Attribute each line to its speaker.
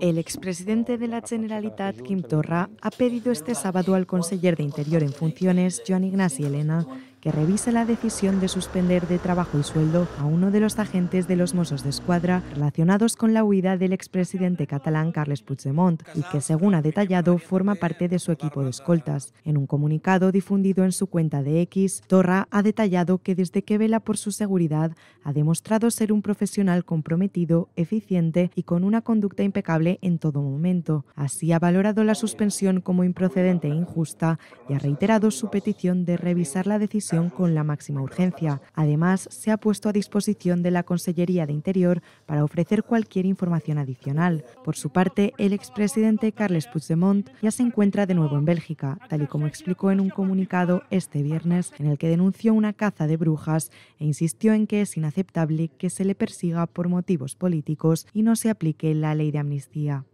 Speaker 1: El expresidente de la Generalitat,
Speaker 2: Quim Torra, ha pedido este sábado al conseller de Interior en funciones, Joan Ignasi Elena, que revise la decisión de suspender de trabajo y sueldo a uno de los agentes de los Mossos de Escuadra relacionados con la huida del expresidente catalán Carles Puigdemont y que, según ha detallado, forma parte de su equipo de escoltas. En un comunicado difundido en su cuenta de X, Torra ha detallado que desde que vela por su seguridad ha demostrado ser un profesional comprometido, eficiente y con una conducta impecable en todo momento. Así ha valorado la suspensión como improcedente e injusta y ha reiterado su petición de revisar la decisión con la máxima urgencia. Además, se ha puesto a disposición de la Consellería de Interior para ofrecer cualquier información adicional. Por su parte, el expresidente Carles Puigdemont ya se encuentra de nuevo en Bélgica, tal y como explicó en un comunicado este viernes en el que denunció una caza de brujas e insistió en que es inaceptable que se le persiga por motivos políticos y no se aplique la ley de amnistía.